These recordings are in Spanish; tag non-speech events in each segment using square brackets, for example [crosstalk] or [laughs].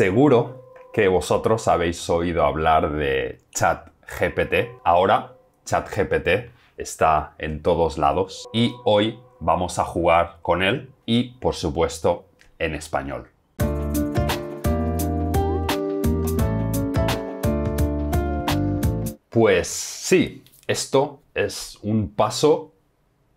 Seguro que vosotros habéis oído hablar de ChatGPT. Ahora ChatGPT está en todos lados y hoy vamos a jugar con él y por supuesto en español. Pues sí, esto es un paso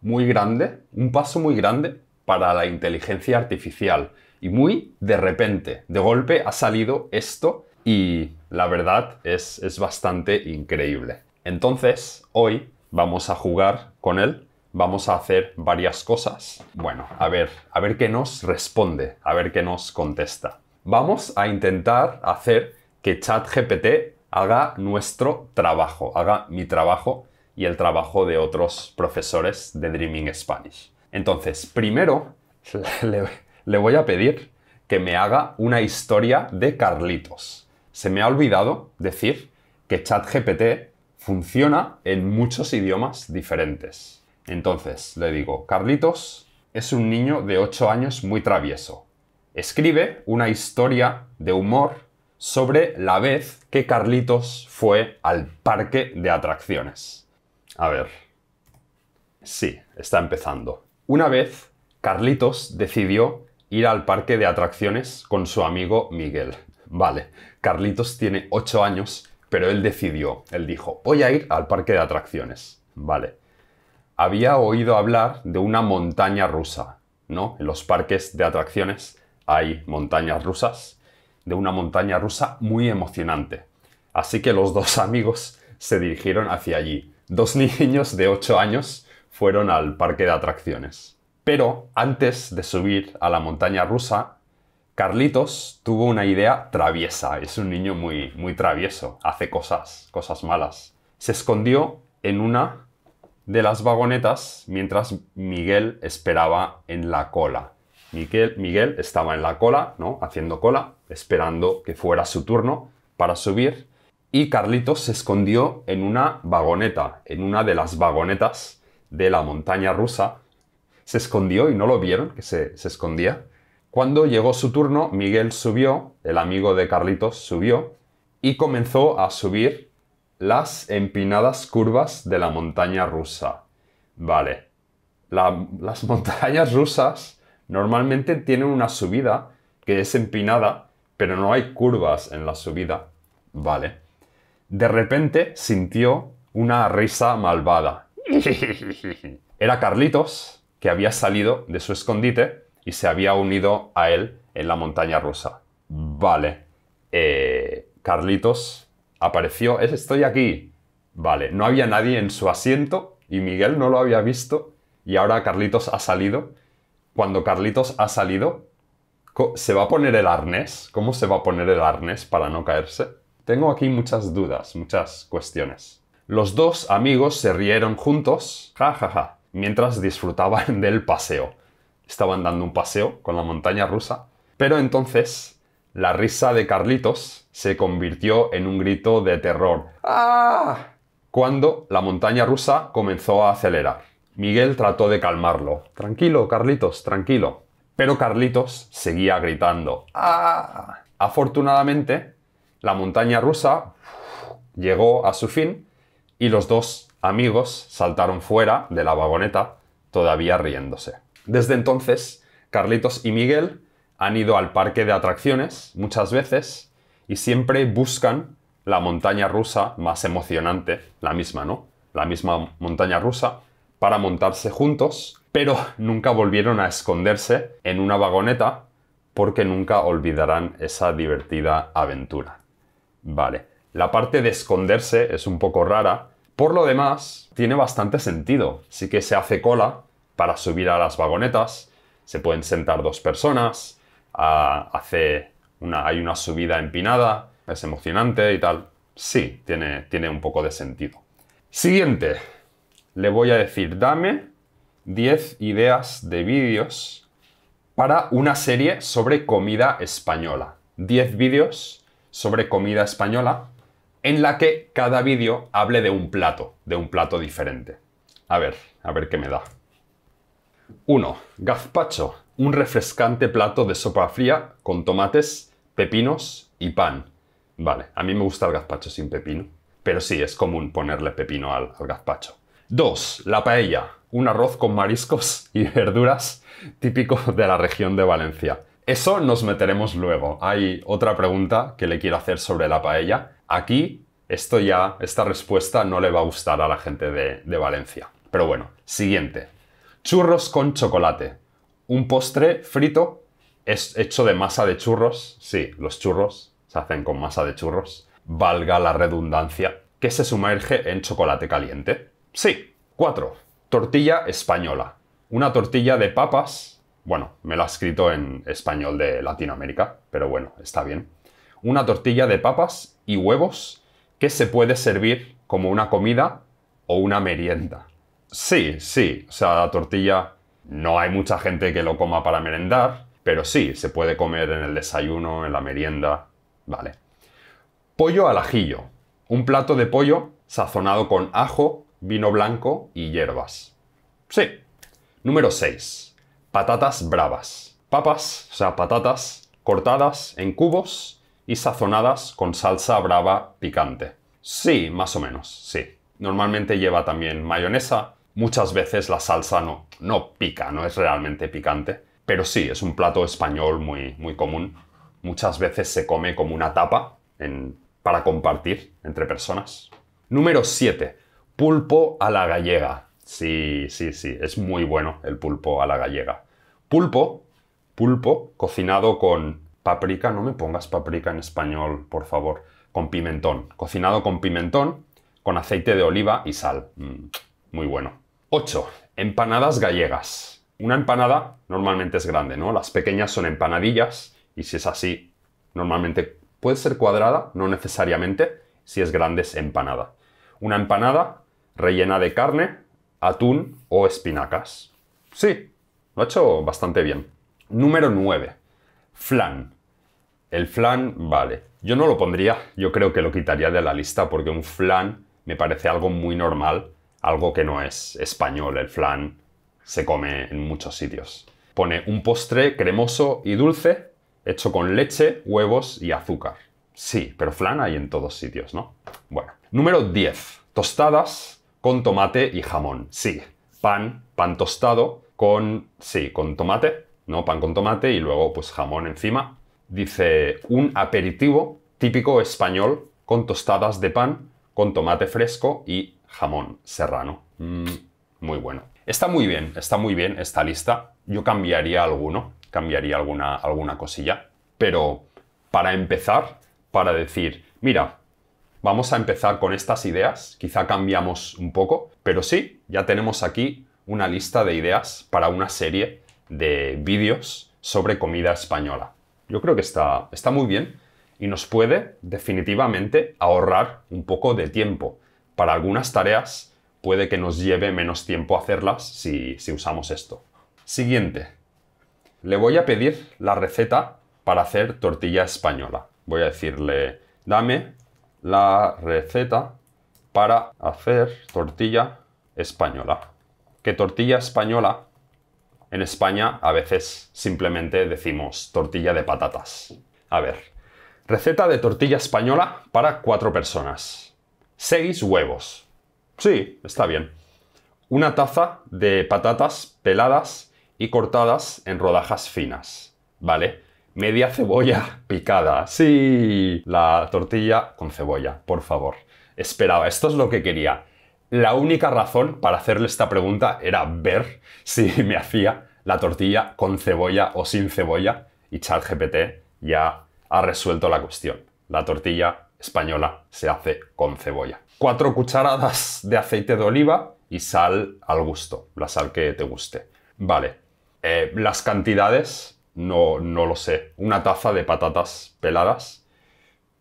muy grande, un paso muy grande para la inteligencia artificial y muy de repente, de golpe ha salido esto y la verdad es, bastante increíble. Entonces, hoy vamos a jugar con él, vamos a hacer varias cosas. Bueno, a ver, a ver qué nos responde, a ver qué nos contesta. Vamos a intentar hacer que ChatGPT haga nuestro trabajo, haga mi trabajo y el trabajo de otros profesores de Dreaming Spanish. Entonces, primero [laughs] le, le voy a pedir que me haga una historia de Carlitos. Se me ha olvidado decir que ChatGPT funciona en muchos idiomas diferentes. Entonces, le digo, Carlitos es un niño de 8 años muy travieso. Escribe una historia de humor sobre la vez que Carlitos fue al parque de atracciones. A ver. Sí, está empezando. Una vez, Carlitos decidió ir al parque de atracciones con su amigo Miguel. Vale, Carlitos tiene 8 años, pero él decidió, él dijo, voy a ir al parque de atracciones. Vale. Había oído hablar de una montaña rusa, ¿no? En los parques de atracciones hay montañas rusas, de una montaña rusa muy emocionante. Así que los dos amigos se dirigieron hacia allí. Dos [laughs] niños de 8 años fueron al parque de atracciones. Pero antes de subir a la montaña rusa, Carlitos tuvo una idea traviesa. Es un niño muy, muy travieso. Hace cosas, cosas malas. Se escondió en una de las vagonetas mientras Miguel esperaba en la cola. Miguel, Miguel estaba en la cola, ¿no? Haciendo cola, esperando que fuera su turno para subir. Y Carlitos se escondió en una vagoneta, en una de las vagonetas de la montaña rusa se escondió y no lo vieron, que se, escondía. Cuando llegó su turno, Miguel subió, el amigo de Carlitos subió, y comenzó a subir las empinadas curvas de la montaña rusa. Vale, las [laughs] montañas rusas normalmente tienen una subida que es empinada, pero no hay curvas en la subida. Vale. De repente sintió una risa malvada. [laughs] Era Carlitos, que había salido de su escondite y se había unido a él en la montaña rusa. Vale. Eh, Carlitos apareció. Estoy aquí. Vale. No había nadie en su asiento y Miguel no lo había visto y ahora Carlitos ha salido. Cuando Carlitos ha salido, ¿se va a poner el arnés? ¿Cómo se va a poner el arnés para no caerse? Tengo aquí muchas dudas, muchas cuestiones. Los dos amigos se rieron juntos. Ja, ja, ja mientras disfrutaban [laughs] del paseo. Estaban dando un paseo con la montaña rusa, pero entonces la risa de Carlitos se convirtió en un grito de terror. ¡Ah! Cuando la montaña rusa comenzó a acelerar. Miguel trató de calmarlo. Tranquilo, Carlitos, tranquilo. Pero Carlitos seguía gritando. ¡Ah! Afortunadamente, la montaña rusa llegó a su fin y los dos amigos saltaron fuera de la vagoneta, todavía riéndose. Desde entonces, Carlitos y Miguel han ido al parque de atracciones muchas veces y siempre buscan la montaña rusa más emocionante, la misma, ¿no? La misma montaña rusa, para montarse juntos, pero nunca volvieron a esconderse en una vagoneta porque nunca olvidarán esa divertida aventura. Vale, la parte de esconderse es un poco rara por lo demás, tiene bastante sentido. Sí que se hace cola para subir a las vagonetas, se pueden sentar dos personas, una, hay una subida empinada, es emocionante y tal. Sí, tiene, tiene un poco de sentido. Siguiente, le voy a decir, dame 10 ideas de vídeos para una serie sobre comida española. 10 vídeos sobre comida española en la que cada vídeo hable de un plato, de un plato diferente. A ver, a ver qué me da. 1. Gazpacho, un refrescante plato de sopa fría con tomates, pepinos y pan. Vale, a mí me gusta el gazpacho sin pepino, pero sí, es común ponerle pepino al, gazpacho. 2. La paella, un arroz con mariscos y verduras típico de la región de Valencia. Eso nos meteremos luego. Hay otra pregunta que le quiero hacer sobre la paella, Aquí, esto ya, esta respuesta no le va a gustar a la gente de, Valencia. Pero bueno, siguiente. Churros con chocolate. Un postre frito es hecho de masa de churros. Sí, los churros se hacen con masa de churros. Valga la redundancia. Que se sumerge en chocolate caliente. Sí. cuatro, Tortilla española. Una tortilla de papas. Bueno, me la ha escrito en español de Latinoamérica, pero bueno, está bien una tortilla de papas y huevos que se puede servir como una comida o una merienda. Sí, sí, o sea, la tortilla no hay mucha gente que lo coma para merendar, pero sí, se puede comer en el desayuno, en la merienda, vale. Pollo al ajillo, un plato de pollo sazonado con ajo, vino blanco y hierbas. Sí. Número 6. Patatas bravas. Papas, o sea, patatas cortadas en cubos y sazonadas con salsa brava picante. Sí, más o menos, sí. Normalmente lleva también mayonesa, muchas veces la salsa no, no pica, no es realmente picante, pero sí, es un plato español muy, muy común. Muchas veces se come como una tapa para compartir entre personas. Número 7. Pulpo a la gallega. Sí, sí, sí, es muy bueno el pulpo a la gallega. Pulpo, pulpo cocinado con paprika, no me pongas paprika en español, por favor, con pimentón. Cocinado con pimentón, con aceite de oliva y sal. Mm, muy bueno. 8. Empanadas gallegas. Una empanada normalmente es grande, ¿no? Las pequeñas son empanadillas y si es así, normalmente puede ser cuadrada, no necesariamente, si es grande es empanada. Una empanada rellena de carne, atún o espinacas. Sí, lo ha hecho bastante bien. Número 9 Flan. El flan, vale. Yo no lo pondría, yo creo que lo quitaría de la lista porque un flan me parece algo muy normal, algo que no es español. El flan se come en muchos sitios. Pone un postre cremoso y dulce, hecho con leche, huevos y azúcar. Sí, pero flan hay en todos sitios, ¿no? Bueno. Número 10. Tostadas con tomate y jamón. Sí. Pan, pan tostado con... sí, con tomate ¿no? Pan con tomate y luego pues jamón encima. Dice un aperitivo típico español con tostadas de pan, con tomate fresco y jamón serrano. Mm, muy bueno. Está muy bien, está muy bien esta lista. Yo cambiaría alguno, cambiaría alguna, alguna cosilla. Pero para empezar, para decir, mira, vamos a empezar con estas ideas, quizá cambiamos un poco, pero sí, ya tenemos aquí una lista de ideas para una serie de vídeos sobre comida española. Yo creo que está, está muy bien y nos puede definitivamente ahorrar un poco de tiempo. Para algunas tareas puede que nos lleve menos tiempo hacerlas si, si usamos esto. Siguiente. Le voy a pedir la receta para hacer tortilla española. Voy a decirle, dame la receta para hacer tortilla española. Que tortilla española en España a veces simplemente decimos tortilla de patatas. A ver, receta de tortilla española para cuatro personas. Seis huevos. Sí, está bien. Una taza de patatas peladas y cortadas en rodajas finas. ¿Vale? Media cebolla [laughs] picada. Sí, la tortilla con cebolla, por favor. Esperaba, esto es lo que quería la única razón para hacerle esta pregunta era ver si [laughs] me hacía la tortilla con cebolla o sin cebolla y ChatGPT ya ha resuelto la cuestión. La tortilla española se hace con cebolla. Cuatro cucharadas de aceite de oliva y sal al gusto, la sal que te guste. Vale, eh, las cantidades no, no lo sé. Una taza de patatas peladas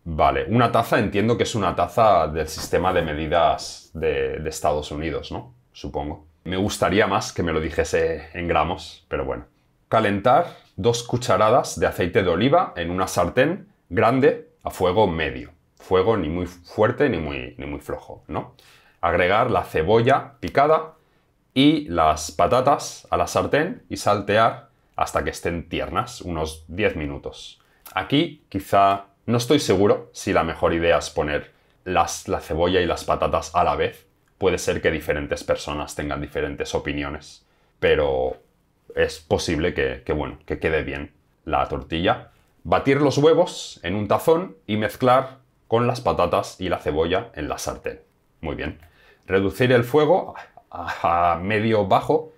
Vale, una taza entiendo que es una taza del sistema de medidas de, Estados Unidos, ¿no? Supongo. Me gustaría más que me lo dijese en gramos, pero bueno. Calentar dos cucharadas de aceite de oliva en una sartén grande a fuego medio. Fuego ni muy fuerte ni muy, ni muy flojo, ¿no? Agregar la cebolla picada y las patatas a la sartén y saltear hasta que estén tiernas, unos 10 minutos. Aquí quizá no estoy seguro si la mejor idea es poner las, la cebolla y las patatas a la vez. Puede ser que diferentes personas tengan diferentes opiniones, pero es posible que, que, bueno, que quede bien la tortilla. Batir los huevos en un tazón y mezclar con las patatas y la cebolla en la sartén. Muy bien. Reducir el fuego a medio bajo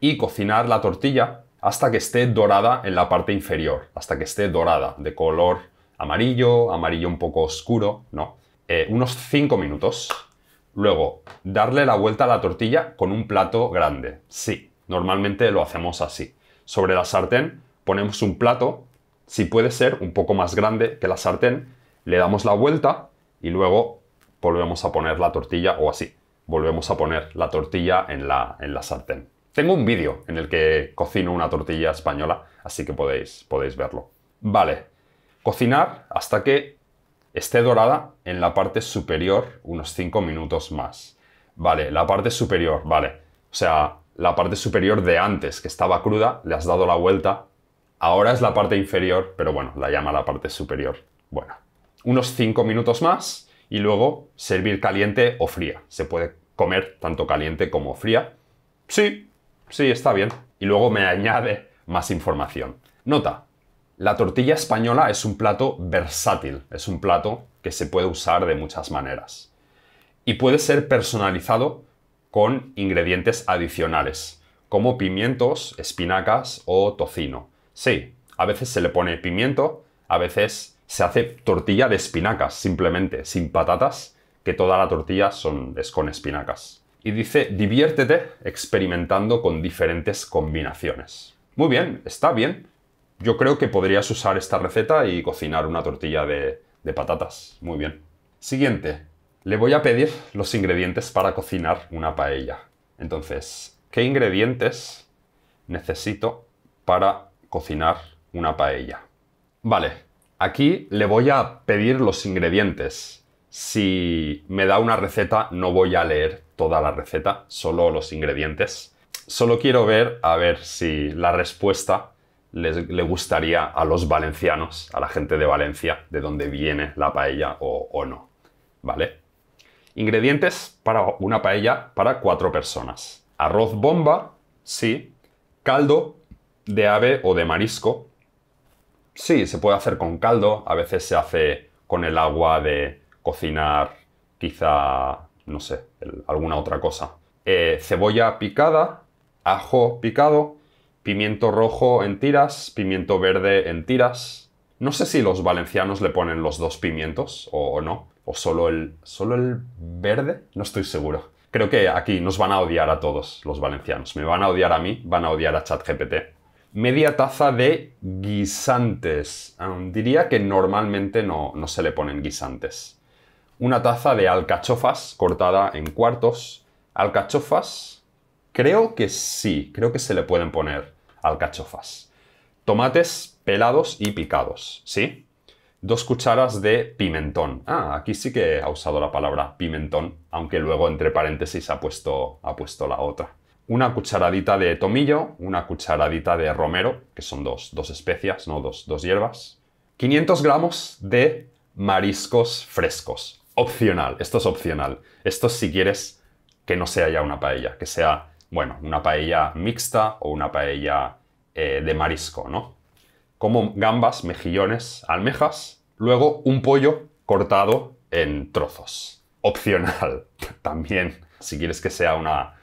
y cocinar la tortilla hasta que esté dorada en la parte inferior, hasta que esté dorada, de color amarillo, amarillo un poco oscuro, no. Eh, unos 5 minutos. Luego, darle la vuelta a la tortilla con un plato grande. Sí, normalmente lo hacemos así. Sobre la sartén ponemos un plato, si puede ser un poco más grande que la sartén, le damos la vuelta y luego volvemos a poner la tortilla o así. Volvemos a poner la tortilla en la, en la sartén. Tengo un vídeo en el que cocino una tortilla española, así que podéis, podéis verlo. Vale, Cocinar hasta que esté dorada en la parte superior unos 5 minutos más. Vale, la parte superior, vale. O sea, la parte superior de antes, que estaba cruda, le has dado la vuelta. Ahora es la parte inferior, pero bueno, la llama la parte superior. Bueno, unos 5 minutos más y luego servir caliente o fría. Se puede comer tanto caliente como fría. Sí, sí, está bien. Y luego me añade más información. Nota, la tortilla española es un plato versátil, es un plato que se puede usar de muchas maneras y puede ser personalizado con ingredientes adicionales, como pimientos, espinacas o tocino. Sí, a veces se le pone pimiento, a veces se hace tortilla de espinacas, simplemente, sin patatas, que toda la tortilla son, es con espinacas. Y dice, diviértete experimentando con diferentes combinaciones. Muy bien, está bien. Yo creo que podrías usar esta receta y cocinar una tortilla de, patatas. Muy bien. Siguiente. Le voy a pedir los ingredientes para cocinar una paella. Entonces, ¿qué ingredientes necesito para cocinar una paella? Vale, aquí le voy a pedir los ingredientes. Si me da una receta, no voy a leer toda la receta, solo los ingredientes. Solo quiero ver a ver si la respuesta le gustaría a los valencianos, a la gente de Valencia, de dónde viene la paella o, no. ¿Vale? Ingredientes para una paella para cuatro personas. Arroz bomba, sí. Caldo de ave o de marisco. Sí, se puede hacer con caldo. A veces se hace con el agua de cocinar quizá, no sé, alguna otra cosa. Eh, cebolla picada, ajo picado, pimiento rojo en tiras, pimiento verde en tiras. No sé si los valencianos le ponen los dos pimientos o, no, o solo el, solo el verde, no estoy seguro. Creo que aquí nos van a odiar a todos los valencianos. Me van a odiar a mí, van a odiar a ChatGPT media taza de guisantes. diría que normalmente no, se le ponen guisantes. Una taza de alcachofas cortada en cuartos. Alcachofas, creo que sí, creo que se le pueden poner alcachofas. Tomates pelados y picados, ¿sí? Dos cucharas de pimentón. Ah, aquí sí que ha usado la palabra pimentón, aunque luego entre paréntesis ha puesto, ha puesto la otra. Una cucharadita de tomillo, una cucharadita de romero, que son dos, dos especias, ¿no? Dos, dos hierbas. 500 gramos de mariscos frescos. Opcional, esto es opcional. Esto si quieres que no sea ya una paella, que sea, bueno, una paella mixta o una paella eh, de marisco, ¿no? Como gambas, mejillones, almejas, luego un pollo cortado en trozos. Opcional [laughs] también, si quieres que sea una,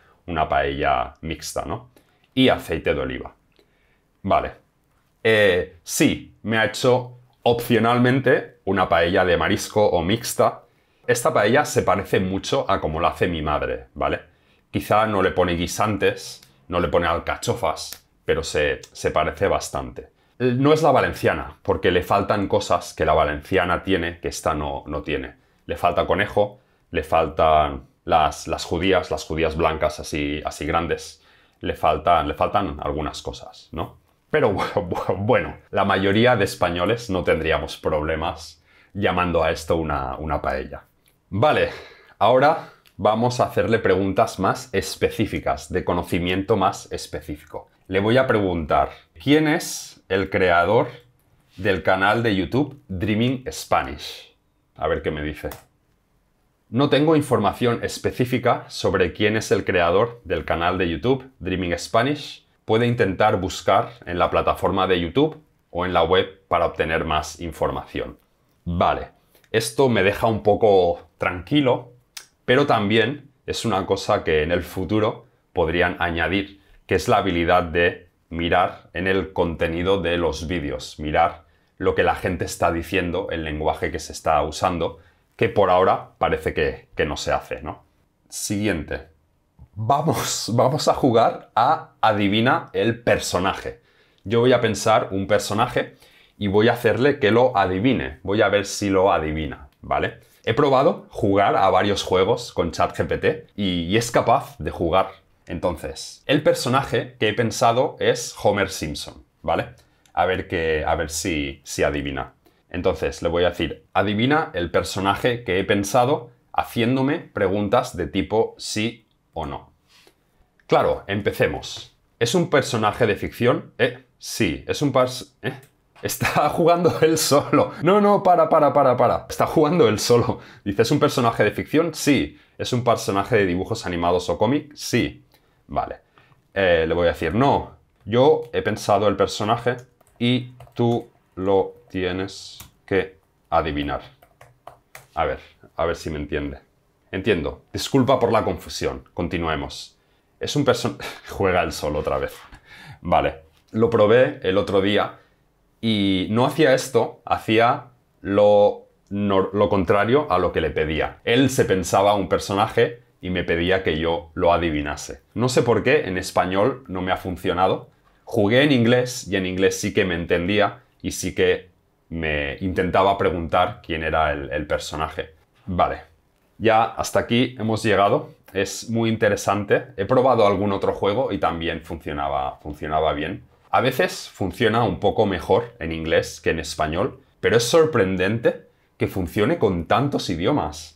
paella mixta, ¿no? Y aceite de oliva. Vale. Eh, sí, me ha hecho opcionalmente una paella de marisco o mixta. Esta paella se parece mucho a como la hace mi madre, ¿vale? Quizá no le pone guisantes, no le pone alcachofas, pero se, parece bastante. No es la valenciana, porque le faltan cosas que la valenciana tiene que esta no, tiene. Le falta conejo, le faltan las, judías, las judías blancas así, así grandes. Le faltan, le faltan algunas cosas, ¿no? Pero [laughs] bueno, la mayoría de españoles no tendríamos problemas llamando a esto una paella. Vale, ahora vamos a hacerle preguntas más específicas, de conocimiento más específico le voy a preguntar, ¿quién es el creador del canal de YouTube Dreaming Spanish? A ver qué me dice. No tengo información específica sobre quién es el creador del canal de YouTube Dreaming Spanish. Puede intentar buscar en la plataforma de YouTube o en la web para obtener más información. Vale, esto me deja un poco tranquilo, pero también es una cosa que en el futuro podrían añadir que es la habilidad de mirar en el contenido de los vídeos, mirar lo que la gente está diciendo, el lenguaje que se está usando, que por ahora parece que, no se hace, ¿no? Siguiente. Vamos, [laughs] vamos a jugar a adivina el personaje. Yo voy a pensar un personaje y voy a hacerle que lo adivine. Voy a ver si lo adivina, ¿vale? He probado jugar a varios juegos con ChatGPT y es capaz de jugar entonces, el personaje que he pensado es Homer Simpson, ¿vale? A ver, que, a ver si, si adivina. Entonces, le voy a decir, adivina el personaje que he pensado haciéndome preguntas de tipo sí o no. Claro, empecemos. ¿Es un personaje de ficción? Eh, sí, es un personaje. Eh, está [laughs] jugando él solo. No, no, para, para, para, para. Está jugando él solo. Dice, ¿es un personaje de ficción? Sí. ¿Es un personaje de dibujos animados o cómic? Sí. Vale. Eh, le voy a decir, no, yo he pensado el personaje y tú lo tienes que adivinar. A ver, a ver si me entiende. Entiendo. Disculpa por la confusión. Continuemos. Es un personaje... [laughs] Juega el sol otra vez. Vale. Lo probé el otro día y no hacía esto, hacía lo, lo contrario a lo que le pedía. Él se pensaba un personaje y me pedía que yo lo adivinase. No sé por qué, en español no me ha funcionado. Jugué en inglés y en inglés sí que me entendía y sí que me intentaba preguntar quién era el, personaje. Vale, ya hasta aquí hemos llegado. Es muy interesante. He probado algún otro juego y también funcionaba, funcionaba bien. A veces funciona un poco mejor en inglés que en español, pero es sorprendente que funcione con tantos idiomas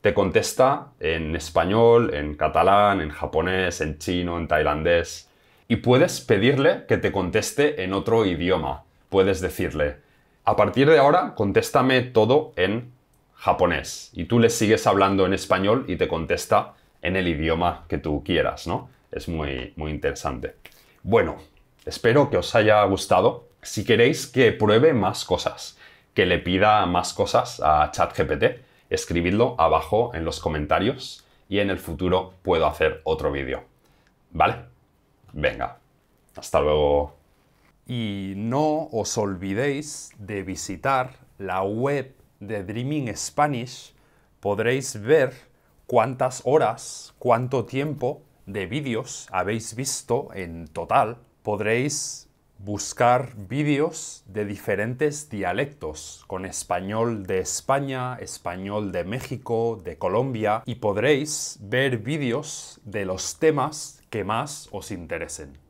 te contesta en español, en catalán, en japonés, en chino, en tailandés. Y puedes pedirle que te conteste en otro idioma. Puedes decirle, a partir de ahora, contéstame todo en japonés. Y tú le sigues hablando en español y te contesta en el idioma que tú quieras, ¿no? Es muy, muy interesante. Bueno, espero que os haya gustado. Si queréis que pruebe más cosas, que le pida más cosas a ChatGPT, escribidlo abajo en los comentarios y en el futuro puedo hacer otro vídeo. ¿Vale? Venga, hasta luego. Y no os olvidéis de visitar la web de Dreaming Spanish. Podréis ver cuántas horas, cuánto tiempo de vídeos habéis visto en total. Podréis buscar vídeos de diferentes dialectos, con español de España, español de México, de Colombia, y podréis ver vídeos de los temas que más os interesen.